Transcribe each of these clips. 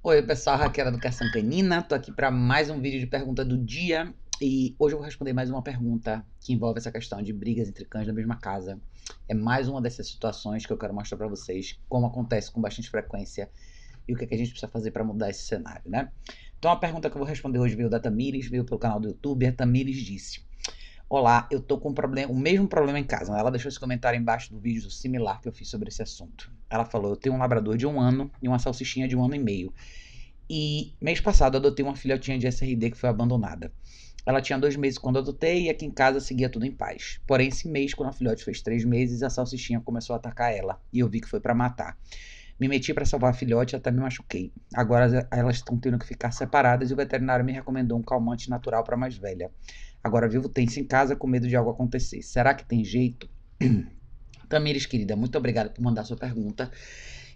Oi pessoal, Raquel da é Educação Canina, tô aqui para mais um vídeo de pergunta do dia e hoje eu vou responder mais uma pergunta que envolve essa questão de brigas entre cães na mesma casa. É mais uma dessas situações que eu quero mostrar para vocês como acontece com bastante frequência e o que, é que a gente precisa fazer para mudar esse cenário, né? Então a pergunta que eu vou responder hoje veio da Tamires, veio pelo canal do YouTube, a Tamires disse... Olá, eu tô com um problema, o mesmo problema em casa. Ela deixou esse comentário embaixo do vídeo similar que eu fiz sobre esse assunto. Ela falou: Eu tenho um labrador de um ano e uma salsichinha de um ano e meio. E mês passado eu adotei uma filhotinha de SRD que foi abandonada. Ela tinha dois meses quando adotei e aqui em casa seguia tudo em paz. Porém, esse mês, quando a filhote fez três meses, a salsichinha começou a atacar ela e eu vi que foi para matar. Me meti para salvar a filhote e até me machuquei. Agora elas estão tendo que ficar separadas e o veterinário me recomendou um calmante natural para mais velha. Agora vivo tenso em casa com medo de algo acontecer. Será que tem jeito? Tamires, querida, muito obrigada por mandar sua pergunta.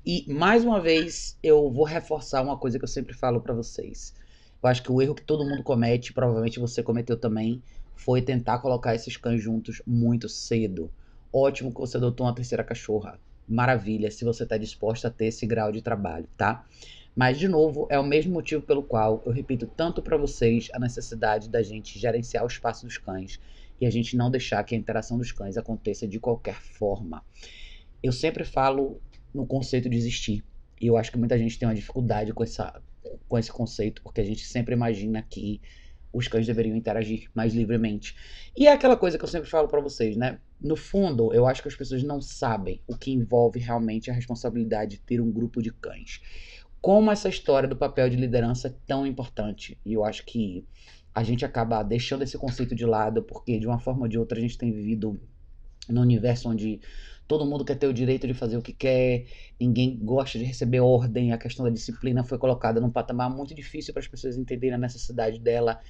E, mais uma vez, eu vou reforçar uma coisa que eu sempre falo para vocês. Eu acho que o erro que todo mundo comete, provavelmente você cometeu também, foi tentar colocar esses cães juntos muito cedo. Ótimo que você adotou uma terceira cachorra. Maravilha, se você está disposta a ter esse grau de trabalho, tá? Mas, de novo, é o mesmo motivo pelo qual eu repito tanto para vocês a necessidade da gente gerenciar o espaço dos cães e a gente não deixar que a interação dos cães aconteça de qualquer forma. Eu sempre falo no conceito de existir. E eu acho que muita gente tem uma dificuldade com, essa, com esse conceito, porque a gente sempre imagina que os cães deveriam interagir mais livremente. E é aquela coisa que eu sempre falo para vocês, né? No fundo, eu acho que as pessoas não sabem o que envolve realmente a responsabilidade de ter um grupo de cães. Como essa história do papel de liderança é tão importante. E eu acho que a gente acaba deixando esse conceito de lado, porque de uma forma ou de outra a gente tem vivido num universo onde todo mundo quer ter o direito de fazer o que quer, ninguém gosta de receber ordem, a questão da disciplina foi colocada num patamar muito difícil para as pessoas entenderem a necessidade dela.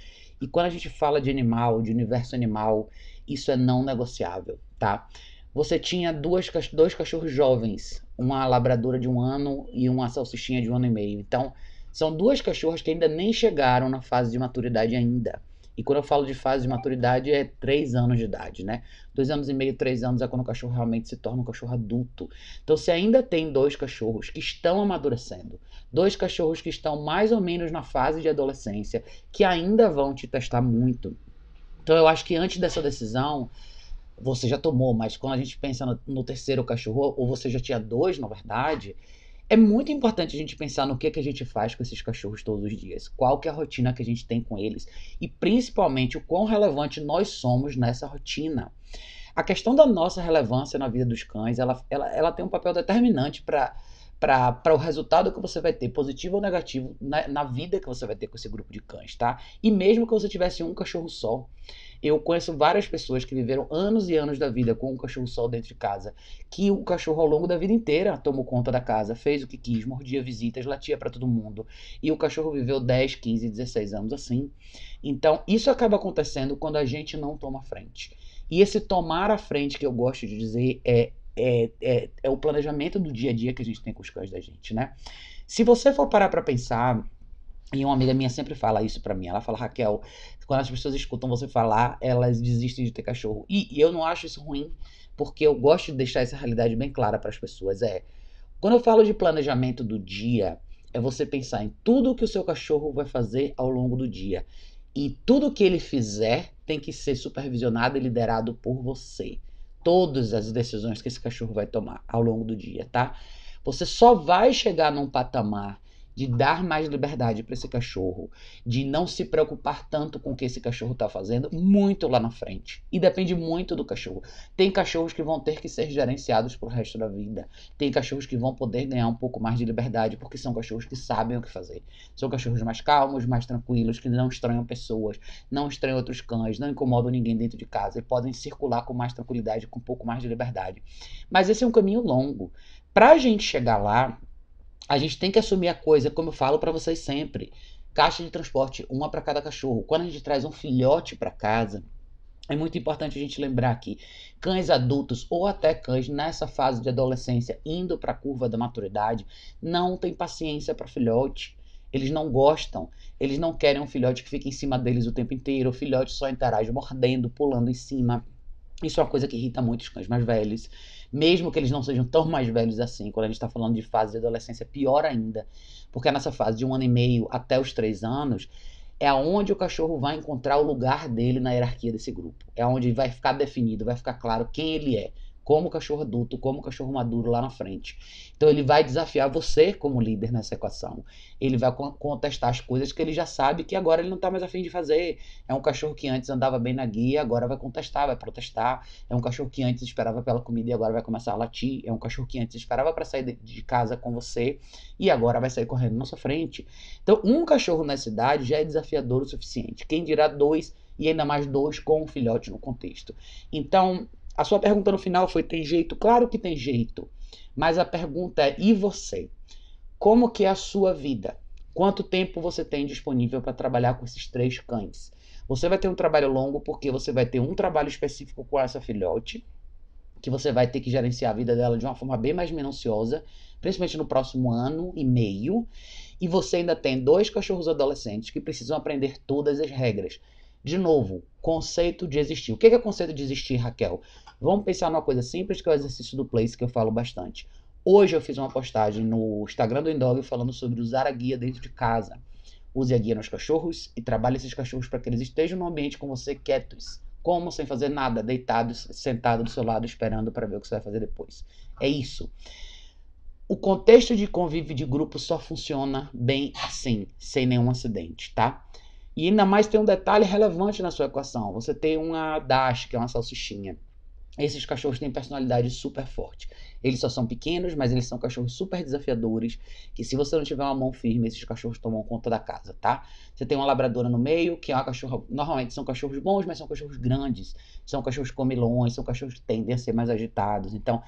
E quando a gente fala de animal, de universo animal, isso é não negociável, tá? Você tinha duas, dois cachorros jovens, uma labradora de um ano e uma salsichinha de um ano e meio. Então, são duas cachorras que ainda nem chegaram na fase de maturidade ainda. E quando eu falo de fase de maturidade, é três anos de idade, né? Dois anos e meio, três anos é quando o cachorro realmente se torna um cachorro adulto. Então, se ainda tem dois cachorros que estão amadurecendo, dois cachorros que estão mais ou menos na fase de adolescência, que ainda vão te testar muito. Então, eu acho que antes dessa decisão, você já tomou, mas quando a gente pensa no, no terceiro cachorro, ou você já tinha dois, na verdade, é muito importante a gente pensar no que, que a gente faz com esses cachorros todos os dias, qual que é a rotina que a gente tem com eles e principalmente o quão relevante nós somos nessa rotina. A questão da nossa relevância na vida dos cães, ela, ela, ela tem um papel determinante para para o resultado que você vai ter, positivo ou negativo, na, na, vida que você vai ter com esse grupo de cães, tá? E mesmo que você tivesse um cachorro só, eu conheço várias pessoas que viveram anos e anos da vida com um cachorro só dentro de casa, que o cachorro ao longo da vida inteira tomou conta da casa, fez o que quis, mordia visitas, latia para todo mundo, e o cachorro viveu 10, 15, 16 anos assim. Então, isso acaba acontecendo quando a gente não toma frente. E esse tomar a frente que eu gosto de dizer é é, é, é o planejamento do dia a dia que a gente tem com os cães da gente, né? Se você for parar para pensar, e uma amiga minha sempre fala isso para mim. Ela fala, Raquel, quando as pessoas escutam você falar, elas desistem de ter cachorro. E, e eu não acho isso ruim, porque eu gosto de deixar essa realidade bem clara para as pessoas. É, quando eu falo de planejamento do dia, é você pensar em tudo que o seu cachorro vai fazer ao longo do dia. E tudo que ele fizer tem que ser supervisionado e liderado por você todas as decisões que esse cachorro vai tomar ao longo do dia, tá? Você só vai chegar num patamar de dar mais liberdade para esse cachorro, de não se preocupar tanto com o que esse cachorro está fazendo, muito lá na frente. E depende muito do cachorro. Tem cachorros que vão ter que ser gerenciados para o resto da vida. Tem cachorros que vão poder ganhar um pouco mais de liberdade, porque são cachorros que sabem o que fazer. São cachorros mais calmos, mais tranquilos, que não estranham pessoas, não estranham outros cães, não incomodam ninguém dentro de casa e podem circular com mais tranquilidade, com um pouco mais de liberdade. Mas esse é um caminho longo. Para a gente chegar lá, a gente tem que assumir a coisa, como eu falo para vocês sempre. Caixa de transporte, uma para cada cachorro. Quando a gente traz um filhote para casa, é muito importante a gente lembrar que cães adultos ou até cães nessa fase de adolescência indo para a curva da maturidade não tem paciência para filhote. Eles não gostam, eles não querem um filhote que fique em cima deles o tempo inteiro. O filhote só interage mordendo, pulando em cima, isso é uma coisa que irrita muito os cães mais velhos, mesmo que eles não sejam tão mais velhos assim. Quando a gente está falando de fase de adolescência, pior ainda, porque nessa fase de um ano e meio até os três anos é aonde o cachorro vai encontrar o lugar dele na hierarquia desse grupo. É onde vai ficar definido, vai ficar claro quem ele é, como cachorro adulto, como cachorro maduro lá na frente. Então ele vai desafiar você como líder nessa equação. Ele vai contestar as coisas que ele já sabe que agora ele não está mais afim de fazer. É um cachorro que antes andava bem na guia, agora vai contestar, vai protestar. É um cachorro que antes esperava pela comida e agora vai começar a latir. É um cachorro que antes esperava para sair de casa com você e agora vai sair correndo na sua frente. Então um cachorro na cidade já é desafiador o suficiente. Quem dirá dois e ainda mais dois com um filhote no contexto. Então a sua pergunta no final foi: tem jeito? Claro que tem jeito. Mas a pergunta é: e você? Como que é a sua vida? Quanto tempo você tem disponível para trabalhar com esses três cães? Você vai ter um trabalho longo porque você vai ter um trabalho específico com essa filhote, que você vai ter que gerenciar a vida dela de uma forma bem mais minuciosa, principalmente no próximo ano e meio. E você ainda tem dois cachorros adolescentes que precisam aprender todas as regras. De novo, conceito de existir. O que é, conceito de existir, Raquel? Vamos pensar numa coisa simples que é o exercício do place que eu falo bastante. Hoje eu fiz uma postagem no Instagram do Indog falando sobre usar a guia dentro de casa. Use a guia nos cachorros e trabalhe esses cachorros para que eles estejam no ambiente com você quietos. Como sem fazer nada, deitados, sentados do seu lado, esperando para ver o que você vai fazer depois. É isso. O contexto de convívio de grupo só funciona bem assim, sem nenhum acidente, tá? E ainda mais tem um detalhe relevante na sua equação. Você tem uma dash, que é uma salsichinha. Esses cachorros têm personalidade super forte. Eles só são pequenos, mas eles são cachorros super desafiadores. Que se você não tiver uma mão firme, esses cachorros tomam conta da casa, tá? Você tem uma labradora no meio, que é uma cachorra. Normalmente são cachorros bons, mas são cachorros grandes. São cachorros comilões, são cachorros que tendem a ser mais agitados. Então,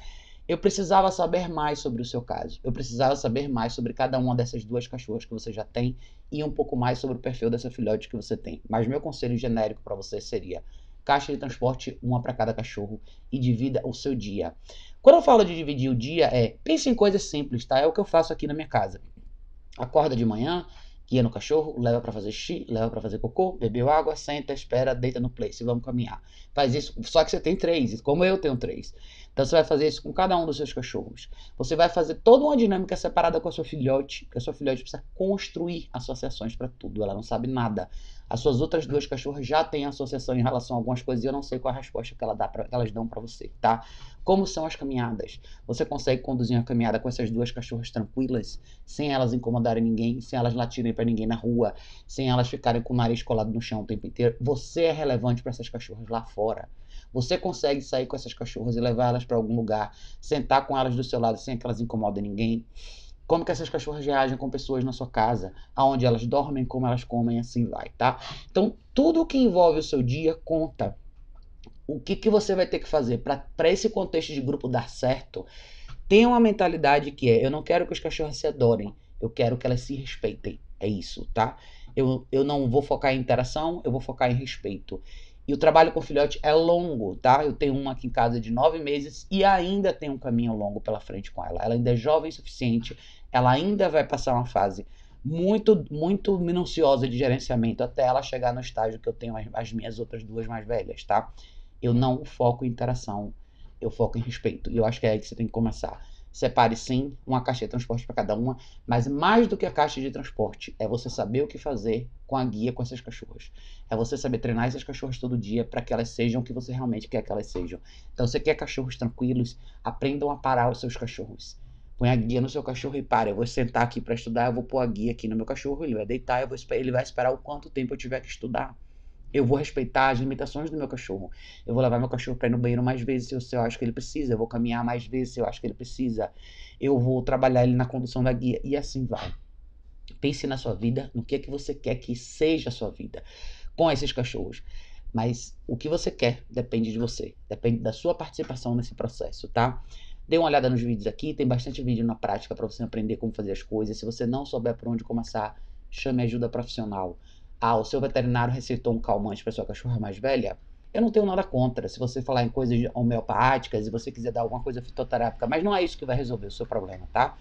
eu precisava saber mais sobre o seu caso. Eu precisava saber mais sobre cada uma dessas duas cachorras que você já tem e um pouco mais sobre o perfil dessa filhote que você tem. Mas meu conselho genérico para você seria: caixa de transporte, uma para cada cachorro e divida o seu dia. Quando eu falo de dividir o dia, é pense em coisas simples, tá? É o que eu faço aqui na minha casa. Acorda de manhã, guia no cachorro, leva para fazer xixi, leva para fazer cocô, bebeu água, senta, espera, deita no place, vamos caminhar. Faz isso, só que você tem três, como eu tenho três. Então você vai fazer isso com cada um dos seus cachorros. Você vai fazer toda uma dinâmica separada com a sua filhote, porque a sua filhote precisa construir associações para tudo, ela não sabe nada. As suas outras duas cachorras já têm associação em relação a algumas coisas e eu não sei qual a resposta que, ela dá pra, elas dão para você, tá? Como são as caminhadas? Você consegue conduzir uma caminhada com essas duas cachorras tranquilas, sem elas incomodarem ninguém, sem elas latirem para ninguém na rua, sem elas ficarem com o nariz colado no chão o tempo inteiro? Você é relevante para essas cachorras lá fora. Você consegue sair com essas cachorras e levar elas para algum lugar, sentar com elas do seu lado sem que elas incomodem ninguém? como que essas cachorras reagem com pessoas na sua casa, aonde elas dormem, como elas comem, assim vai, tá? Então, tudo o que envolve o seu dia conta. O que, que você vai ter que fazer para esse contexto de grupo dar certo? Tenha uma mentalidade que é: eu não quero que os cachorros se adorem, eu quero que elas se respeitem. É isso, tá? Eu, eu não vou focar em interação, eu vou focar em respeito. E o trabalho com filhote é longo, tá? Eu tenho uma aqui em casa de nove meses e ainda tem um caminho longo pela frente com ela. Ela ainda é jovem o suficiente, ela ainda vai passar uma fase muito, muito minuciosa de gerenciamento até ela chegar no estágio que eu tenho as, as minhas outras duas mais velhas, tá? Eu não foco em interação, eu foco em respeito. E eu acho que é aí que você tem que começar. Separe sim uma caixa de transporte para cada uma, mas mais do que a caixa de transporte, é você saber o que fazer com a guia com essas cachorras. É você saber treinar essas cachorras todo dia para que elas sejam o que você realmente quer que elas sejam. Então, você quer cachorros tranquilos, aprendam a parar os seus cachorros. Põe a guia no seu cachorro e para. Eu vou sentar aqui para estudar, eu vou pôr a guia aqui no meu cachorro, ele vai deitar, eu vou, ele vai esperar o quanto tempo eu tiver que estudar. Eu vou respeitar as limitações do meu cachorro. Eu vou levar meu cachorro para ir no banheiro mais vezes se eu, se eu acho que ele precisa. Eu vou caminhar mais vezes se eu acho que ele precisa. Eu vou trabalhar ele na condução da guia. E assim vai. Pense na sua vida, no que é que você quer que seja a sua vida com esses cachorros. Mas o que você quer depende de você, depende da sua participação nesse processo, tá? Dê uma olhada nos vídeos aqui, tem bastante vídeo na prática para você aprender como fazer as coisas. Se você não souber por onde começar, chame ajuda profissional ah, o seu veterinário receitou um calmante para sua cachorra mais velha, eu não tenho nada contra se você falar em coisas homeopáticas e você quiser dar alguma coisa fitoterápica, mas não é isso que vai resolver o seu problema, tá?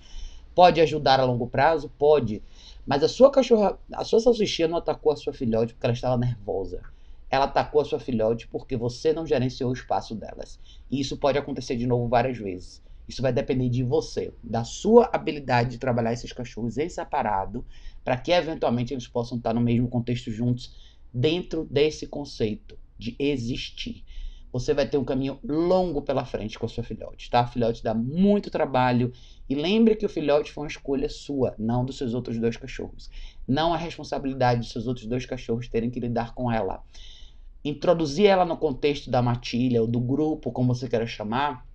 Pode ajudar a longo prazo? Pode. Mas a sua cachorra, a sua salsichinha não atacou a sua filhote porque ela estava nervosa. Ela atacou a sua filhote porque você não gerenciou o espaço delas. E isso pode acontecer de novo várias vezes. Isso vai depender de você, da sua habilidade de trabalhar esses cachorros em separado, para que eventualmente eles possam estar no mesmo contexto juntos, dentro desse conceito de existir. Você vai ter um caminho longo pela frente com a sua filhote, tá? A filhote dá muito trabalho e lembre que o filhote foi uma escolha sua, não dos seus outros dois cachorros. Não a é responsabilidade dos seus outros dois cachorros terem que lidar com ela. Introduzir ela no contexto da matilha ou do grupo, como você queira chamar,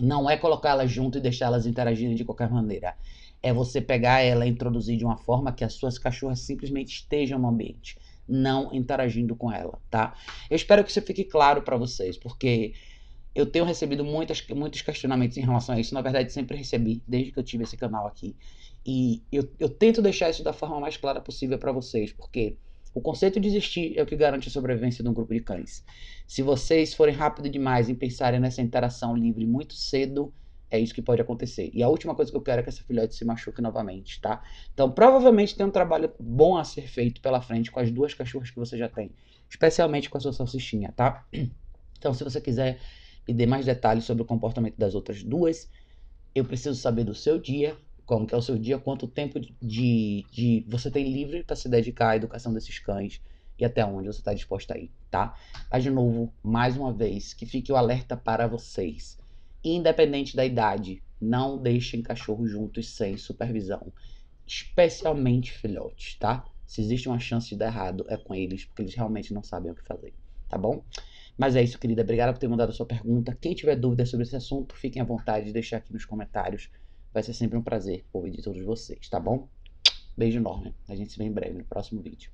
não é colocá-las junto e deixá-las interagirem de qualquer maneira. É você pegar ela e introduzir de uma forma que as suas cachorras simplesmente estejam no ambiente, não interagindo com ela, tá? Eu espero que isso fique claro para vocês, porque eu tenho recebido muitas, muitos questionamentos em relação a isso. Na verdade, sempre recebi, desde que eu tive esse canal aqui. E eu, eu tento deixar isso da forma mais clara possível para vocês, porque o conceito de existir é o que garante a sobrevivência de um grupo de cães. Se vocês forem rápido demais em pensarem nessa interação livre muito cedo, é isso que pode acontecer. E a última coisa que eu quero é que essa filhote se machuque novamente, tá? Então, provavelmente tem um trabalho bom a ser feito pela frente com as duas cachorras que você já tem, especialmente com a sua salsichinha, tá? Então, se você quiser me dê mais detalhes sobre o comportamento das outras duas, eu preciso saber do seu dia, como que é o seu dia, quanto tempo de, de você tem livre para se dedicar à educação desses cães e até onde você está disposto a ir, tá? Mas de novo, mais uma vez, que fique o alerta para vocês. Independente da idade, não deixem cachorros juntos sem supervisão, especialmente filhotes, tá? Se existe uma chance de dar errado, é com eles, porque eles realmente não sabem o que fazer, tá bom? Mas é isso, querida. Obrigada por ter mandado a sua pergunta. Quem tiver dúvidas sobre esse assunto, fiquem à vontade de deixar aqui nos comentários. Vai ser sempre um prazer ouvir de todos vocês, tá bom? Beijo enorme. A gente se vê em breve no próximo vídeo.